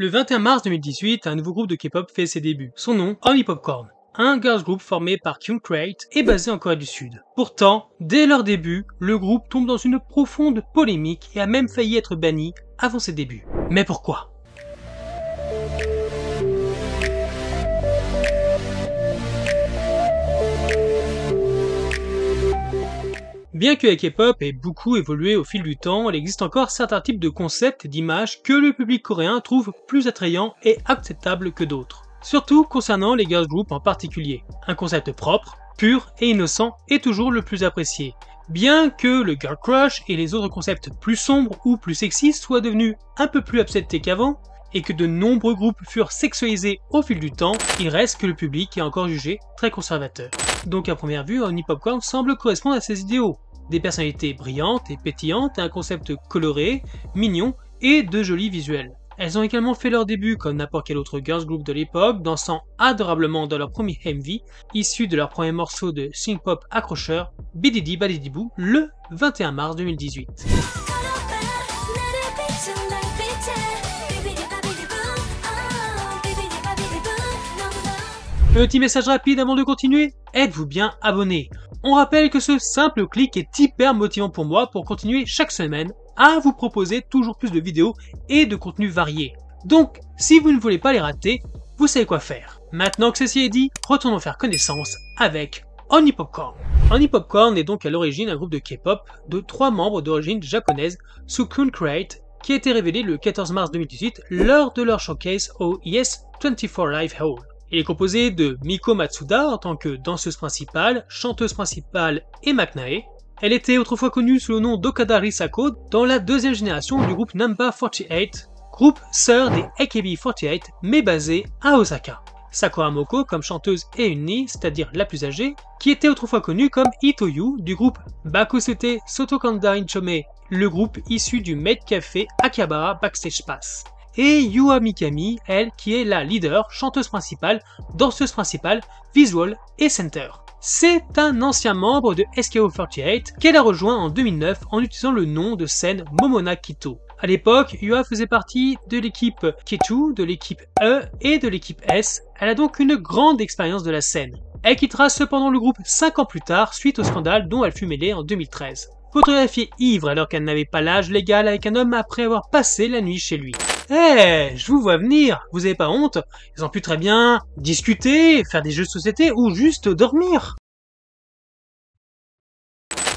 Le 21 mars 2018, un nouveau groupe de K-pop fait ses débuts. Son nom, Only Popcorn. Un girls group formé par Kyung Crate et basé en Corée du Sud. Pourtant, dès leur début, le groupe tombe dans une profonde polémique et a même failli être banni avant ses débuts. Mais pourquoi Bien que la K-pop ait beaucoup évolué au fil du temps, il existe encore certains types de concepts et d'images que le public coréen trouve plus attrayants et acceptables que d'autres. Surtout concernant les girls group en particulier. Un concept propre, pur et innocent est toujours le plus apprécié. Bien que le girl crush et les autres concepts plus sombres ou plus sexistes soient devenus un peu plus acceptés qu'avant, et que de nombreux groupes furent sexualisés au fil du temps, il reste que le public est encore jugé très conservateur. Donc à première vue, Popcorn semble correspondre à ces idéaux, des personnalités brillantes et pétillantes, un concept coloré, mignon et de jolis visuels. Elles ont également fait leur début comme n'importe quel autre girls group de l'époque, dansant adorablement dans leur premier MV, issu de leur premier morceau de synth pop accrocheur, Bididi Badidibou, le 21 mars 2018. Petit message rapide avant de continuer, êtes-vous bien abonné On rappelle que ce simple clic est hyper motivant pour moi pour continuer chaque semaine à vous proposer toujours plus de vidéos et de contenus variés. Donc, si vous ne voulez pas les rater, vous savez quoi faire. Maintenant que ceci est dit, retournons faire connaissance avec Honey Popcorn. Honey Popcorn est donc à l'origine un groupe de K-pop de trois membres d'origine japonaise sous Kun Create qui a été révélé le 14 mars 2018 lors de leur showcase au Yes 24 Live Hall. Il est composé de Miko Matsuda en tant que danseuse principale, chanteuse principale et Maknae. Elle était autrefois connue sous le nom d'Okada Risako dans la deuxième génération du groupe Namba 48, groupe sœur des AKB48 mais basé à Osaka. Sakura Moko comme chanteuse et une c'est-à-dire la plus âgée, qui était autrefois connue comme Itoyu du groupe Bakusete Sotokanda Inchome, le groupe issu du Maid Café Akabara Backstage Pass et Yua Mikami, elle, qui est la leader, chanteuse principale, danseuse principale, visual et center. C'est un ancien membre de SKO48 qu'elle a rejoint en 2009 en utilisant le nom de scène Momona Kito. À l'époque, Yua faisait partie de l'équipe k de l'équipe E et de l'équipe S. Elle a donc une grande expérience de la scène. Elle quittera cependant le groupe 5 ans plus tard suite au scandale dont elle fut mêlée en 2013. Photographiée ivre alors qu'elle n'avait pas l'âge légal avec un homme après avoir passé la nuit chez lui. Eh, je vous vois venir, vous avez pas honte Ils ont pu très bien discuter, faire des jeux de société ou juste dormir.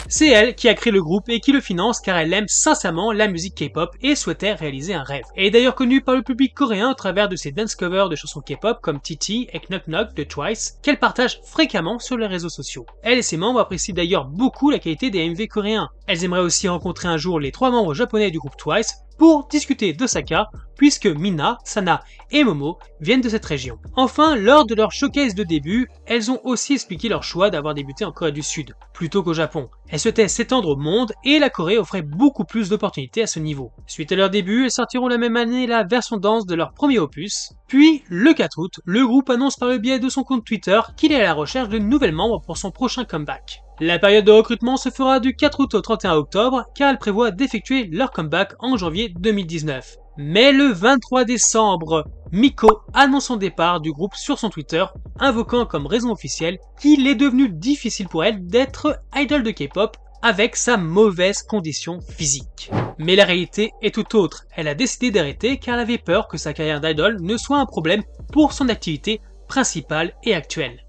C'est elle qui a créé le groupe et qui le finance car elle aime sincèrement la musique K-pop et souhaitait réaliser un rêve. Elle est d'ailleurs connue par le public coréen au travers de ses dance covers de chansons K-pop comme Titi et Knock Knock de Twice qu'elle partage fréquemment sur les réseaux sociaux. Elle et ses membres apprécient d'ailleurs beaucoup la qualité des MV coréens. Elles aimeraient aussi rencontrer un jour les trois membres japonais du groupe Twice pour discuter d'Osaka, puisque Mina, Sana et Momo viennent de cette région. Enfin, lors de leur showcase de début, elles ont aussi expliqué leur choix d'avoir débuté en Corée du Sud, plutôt qu'au Japon. Elles souhaitaient s'étendre au monde et la Corée offrait beaucoup plus d'opportunités à ce niveau. Suite à leur début, elles sortiront la même année la version danse de leur premier opus. Puis, le 4 août, le groupe annonce par le biais de son compte Twitter qu'il est à la recherche de nouvelles membres pour son prochain comeback. La période de recrutement se fera du 4 août au 31 octobre car elle prévoit d'effectuer leur comeback en janvier 2019. Mais le 23 décembre, Miko annonce son départ du groupe sur son Twitter, invoquant comme raison officielle qu'il est devenu difficile pour elle d'être idol de K-pop avec sa mauvaise condition physique. Mais la réalité est tout autre. Elle a décidé d'arrêter car elle avait peur que sa carrière d'idole ne soit un problème pour son activité principale et actuelle.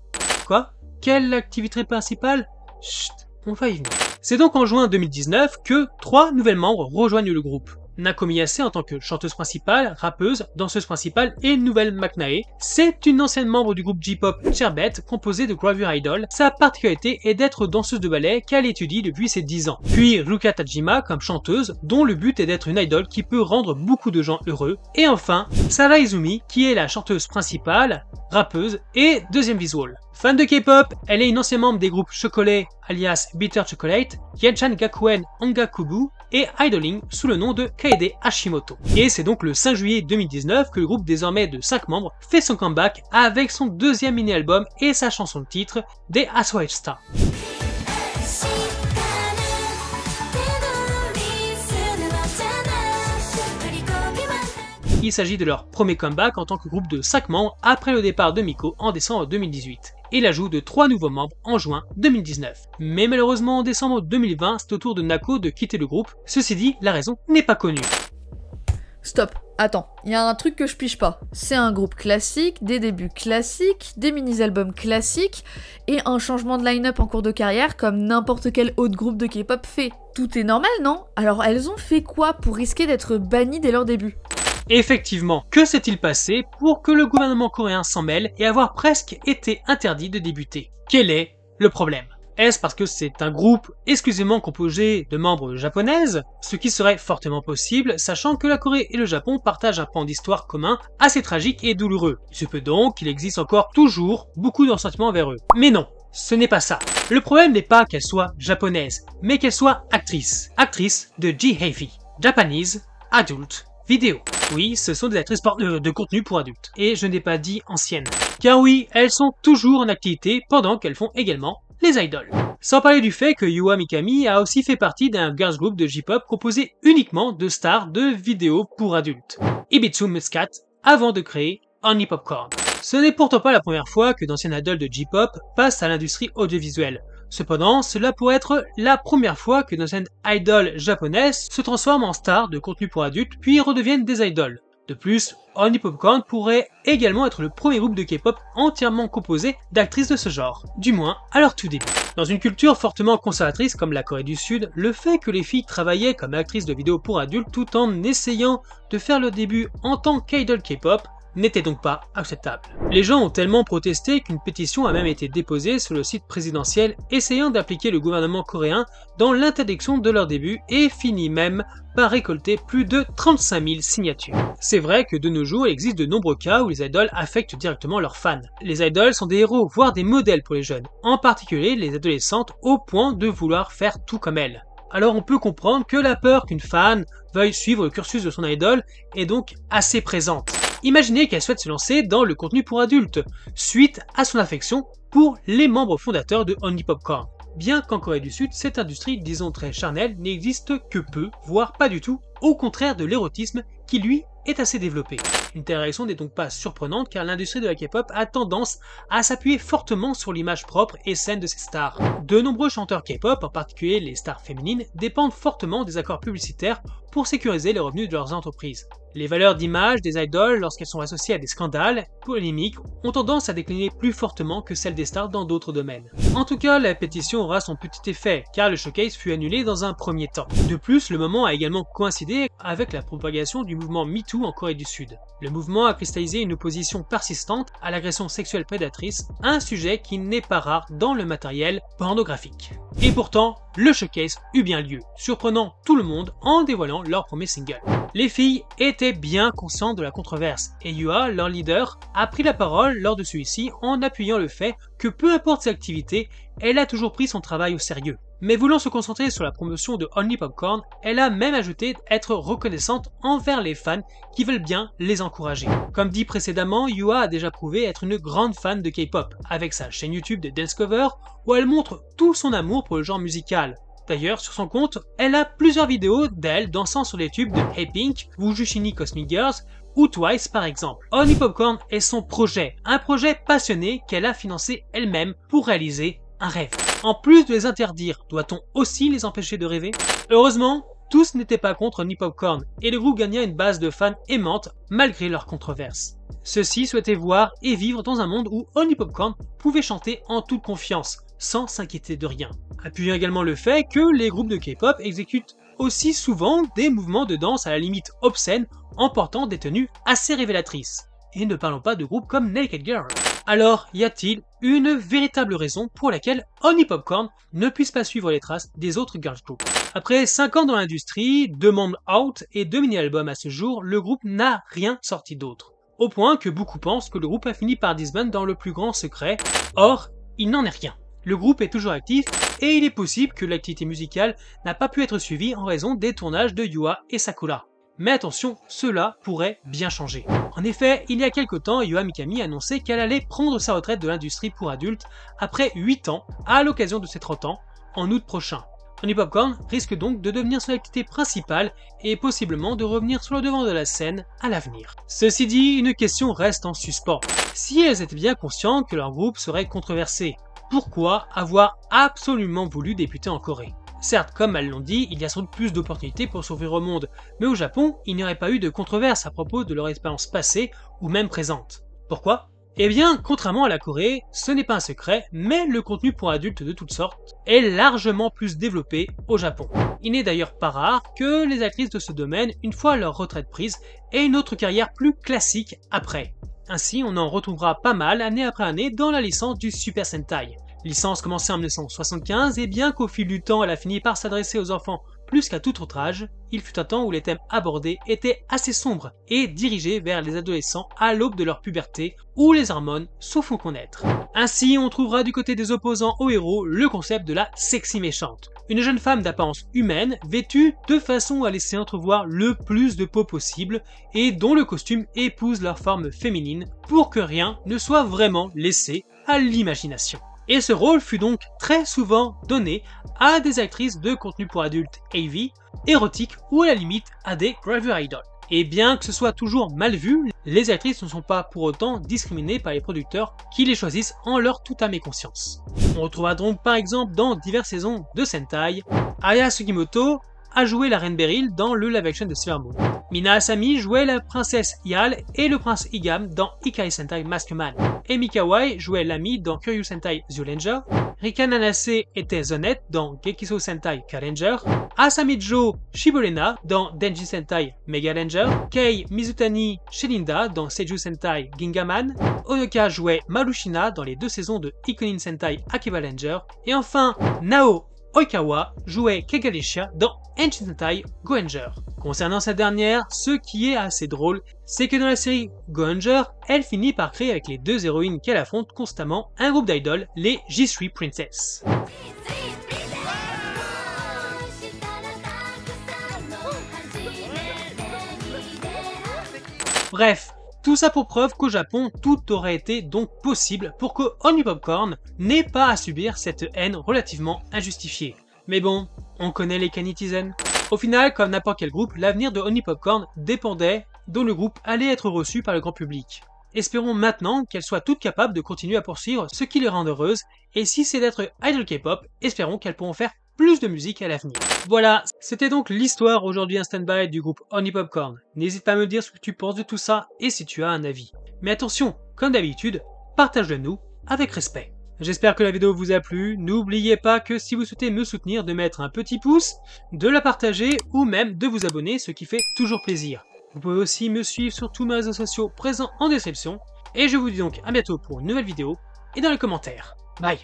Quoi Quelle activité principale Chut, on va y venir. C'est donc en juin 2019 que trois nouvelles membres rejoignent le groupe. Nakomi en tant que chanteuse principale, rappeuse, danseuse principale et nouvelle McNae. C'est une ancienne membre du groupe J-pop Cherbet composé de Gravure Idol. Sa particularité est d'être danseuse de ballet qu'elle étudie depuis ses 10 ans. Puis Ruka Tajima comme chanteuse dont le but est d'être une idole qui peut rendre beaucoup de gens heureux. Et enfin, Sara Izumi qui est la chanteuse principale, rappeuse et deuxième visual. Fan de K-pop, elle est une ancienne membre des groupes Chocolat alias Bitter Chocolate, Yenchan Gakuen Angakubu et Idling sous le nom de Kaede Hashimoto. Et c'est donc le 5 juillet 2019 que le groupe désormais de 5 membres fait son comeback avec son deuxième mini-album et sa chanson de titre, The Aswell Star. Il s'agit de leur premier comeback en tant que groupe de 5 membres après le départ de Miko en décembre 2018 et l'ajout de trois nouveaux membres en juin 2019. Mais malheureusement, en décembre 2020, c'est au tour de Nako de quitter le groupe. Ceci dit, la raison n'est pas connue. Stop, attends, il y a un truc que je piche pas. C'est un groupe classique, des débuts classiques, des mini-albums classiques et un changement de line-up en cours de carrière comme n'importe quel autre groupe de K-pop fait. Tout est normal, non Alors elles ont fait quoi pour risquer d'être bannies dès leur début Effectivement, que s'est-il passé pour que le gouvernement coréen s'en mêle et avoir presque été interdit de débuter Quel est le problème est-ce parce que c'est un groupe exclusivement composé de membres japonaises Ce qui serait fortement possible, sachant que la Corée et le Japon partagent un pan d'histoire commun assez tragique et douloureux. Il se peut donc qu'il existe encore toujours beaucoup de ressentiments envers eux. Mais non, ce n'est pas ça. Le problème n'est pas qu'elle soit japonaise, mais qu'elle soit actrice. Actrice de ji Heavy, Japanese adulte vidéo. Oui, ce sont des actrices euh, de contenu pour adultes. Et je n'ai pas dit anciennes. Car oui, elles sont toujours en activité pendant qu'elles font également les idoles. Sans parler du fait que Yua Mikami a aussi fait partie d'un girls group de J-pop composé uniquement de stars de vidéos pour adultes. Ibitsu Muscat, avant de créer Only Popcorn. Ce n'est pourtant pas la première fois que d'anciennes idoles de J-pop passent à l'industrie audiovisuelle, Cependant, cela pourrait être la première fois que scènes idol japonaise se transforme en star de contenu pour adultes puis redeviennent des idoles. De plus, Only Popcorn pourrait également être le premier groupe de K-pop entièrement composé d'actrices de ce genre, du moins à leur tout début. Dans une culture fortement conservatrice comme la Corée du Sud, le fait que les filles travaillaient comme actrices de vidéos pour adultes tout en essayant de faire le début en tant qu'idol K-pop n'était donc pas acceptable. Les gens ont tellement protesté qu'une pétition a même été déposée sur le site présidentiel essayant d'appliquer le gouvernement coréen dans l'interdiction de leur début et finit même par récolter plus de 35 000 signatures. C'est vrai que de nos jours, il existe de nombreux cas où les idoles affectent directement leurs fans. Les idoles sont des héros, voire des modèles pour les jeunes, en particulier les adolescentes au point de vouloir faire tout comme elles alors on peut comprendre que la peur qu'une fan veuille suivre le cursus de son idole est donc assez présente. Imaginez qu'elle souhaite se lancer dans le contenu pour adultes, suite à son affection pour les membres fondateurs de Only Popcorn. Bien qu'en Corée du Sud, cette industrie, disons très charnelle, n'existe que peu, voire pas du tout, au contraire de l'érotisme qui lui est assez développée. Une telle réaction n'est donc pas surprenante car l'industrie de la K-pop a tendance à s'appuyer fortement sur l'image propre et saine de ses stars. De nombreux chanteurs K-pop, en particulier les stars féminines, dépendent fortement des accords publicitaires pour sécuriser les revenus de leurs entreprises. Les valeurs d'image des idoles, lorsqu'elles sont associées à des scandales, polémiques, ont tendance à décliner plus fortement que celles des stars dans d'autres domaines. En tout cas, la pétition aura son petit effet, car le showcase fut annulé dans un premier temps. De plus, le moment a également coïncidé avec la propagation du mouvement MeToo en Corée du Sud. Le mouvement a cristallisé une opposition persistante à l'agression sexuelle prédatrice, un sujet qui n'est pas rare dans le matériel pornographique. Et pourtant, le showcase eut bien lieu, surprenant tout le monde en dévoilant leur premier single. Les filles étaient bien conscientes de la controverse et Yua, leur leader, a pris la parole lors de celui-ci en appuyant le fait que peu importe ses activités, elle a toujours pris son travail au sérieux. Mais voulant se concentrer sur la promotion de Only Popcorn, elle a même ajouté être reconnaissante envers les fans qui veulent bien les encourager. Comme dit précédemment, Yua a déjà prouvé être une grande fan de K-pop, avec sa chaîne YouTube de Dance Cover, où elle montre tout son amour pour le genre musical. D'ailleurs, sur son compte, elle a plusieurs vidéos d'elle dansant sur les tubes de Hey Pink ou Jushini Cosmic Girls, ou Twice par exemple. Only Popcorn est son projet, un projet passionné qu'elle a financé elle-même pour réaliser rêve. En plus de les interdire, doit-on aussi les empêcher de rêver Heureusement, tous n'étaient pas contre ni Popcorn, et le groupe gagna une base de fans aimantes malgré leurs controverses. Ceux-ci souhaitaient voir et vivre dans un monde où Only Popcorn pouvait chanter en toute confiance, sans s'inquiéter de rien. Appuyant également le fait que les groupes de K-pop exécutent aussi souvent des mouvements de danse à la limite obscène en portant des tenues assez révélatrices. Et ne parlons pas de groupes comme Naked Girl. Alors, y a-t-il une véritable raison pour laquelle Honey Popcorn ne puisse pas suivre les traces des autres girls groups Après 5 ans dans l'industrie, 2 membres out et 2 mini-albums à ce jour, le groupe n'a rien sorti d'autre. Au point que beaucoup pensent que le groupe a fini par disband dans le plus grand secret. Or, il n'en est rien. Le groupe est toujours actif et il est possible que l'activité musicale n'a pas pu être suivie en raison des tournages de Yua et Sakura. Mais attention, cela pourrait bien changer. En effet, il y a quelque temps, Yoa Mikami annonçait qu'elle allait prendre sa retraite de l'industrie pour adultes après 8 ans, à l'occasion de ses 30 ans, en août prochain. Honey Popcorn risque donc de devenir son activité principale et possiblement de revenir sur le devant de la scène à l'avenir. Ceci dit, une question reste en suspens. Si elles étaient bien conscientes que leur groupe serait controversé, pourquoi avoir absolument voulu débuter en Corée Certes, comme elles l'ont dit, il y a sans doute plus d'opportunités pour s'ouvrir au monde, mais au Japon, il n'y aurait pas eu de controverse à propos de leur expérience passée ou même présente. Pourquoi eh bien, contrairement à la Corée, ce n'est pas un secret, mais le contenu pour adultes de toutes sortes est largement plus développé au Japon. Il n'est d'ailleurs pas rare que les actrices de ce domaine, une fois leur retraite prise, aient une autre carrière plus classique après. Ainsi, on en retrouvera pas mal année après année dans la licence du Super Sentai. Licence commencée en 1975, et bien qu'au fil du temps elle a fini par s'adresser aux enfants plus qu'à tout autre âge, il fut un temps où les thèmes abordés étaient assez sombres et dirigés vers les adolescents à l'aube de leur puberté où les hormones se font connaître. Ainsi, on trouvera du côté des opposants au héros le concept de la sexy méchante. Une jeune femme d'apparence humaine, vêtue de façon à laisser entrevoir le plus de peau possible et dont le costume épouse leur forme féminine pour que rien ne soit vraiment laissé à l'imagination. Et ce rôle fut donc très souvent donné à des actrices de contenu pour adultes AV, érotiques ou à la limite à des gravure idols. Et bien que ce soit toujours mal vu, les actrices ne sont pas pour autant discriminées par les producteurs qui les choisissent en leur tout à mes conscience. On retrouvera donc par exemple dans diverses saisons de Sentai, Aya Sugimoto, a joué la Reine Beryl dans le live action de Sailor Moon. Mina Asami jouait la princesse Yal et le prince Igam dans Ikai Sentai Mask Man. Emi Kawai jouait l'ami dans Kyoryu Sentai Zulanger. Rika Nanase était Zonette dans Gekiso Sentai Asami Jo Shibolena dans Denji Sentai Mega Ranger. Kei Mizutani Shelinda dans Seiju Sentai Gingaman. Onoka jouait Malushina dans les deux saisons de Ikonin Sentai Akiba Langer. Et enfin, Nao Oikawa jouait Kagalisha dans Tai Goenger. Concernant sa dernière, ce qui est assez drôle, c'est que dans la série Goenger, elle finit par créer avec les deux héroïnes qu'elle affronte constamment un groupe d'idoles, les g 3 Princess. Bref, tout ça pour preuve qu'au Japon, tout aurait été donc possible pour que Only Popcorn n'ait pas à subir cette haine relativement injustifiée. Mais bon, on connaît les canitizens. Au final, comme n'importe quel groupe, l'avenir de Only Popcorn dépendait dont le groupe allait être reçu par le grand public. Espérons maintenant qu'elles soient toutes capables de continuer à poursuivre ce qui les rend heureuses, et si c'est d'être idol K-pop, espérons qu'elles pourront faire plus de musique à l'avenir. Voilà, c'était donc l'histoire aujourd'hui un stand-by du groupe Honey Popcorn. N'hésite pas à me dire ce que tu penses de tout ça et si tu as un avis. Mais attention, comme d'habitude, partage-le nous avec respect. J'espère que la vidéo vous a plu. N'oubliez pas que si vous souhaitez me soutenir, de mettre un petit pouce, de la partager ou même de vous abonner, ce qui fait toujours plaisir. Vous pouvez aussi me suivre sur tous mes réseaux sociaux présents en description. Et je vous dis donc à bientôt pour une nouvelle vidéo et dans les commentaires. Bye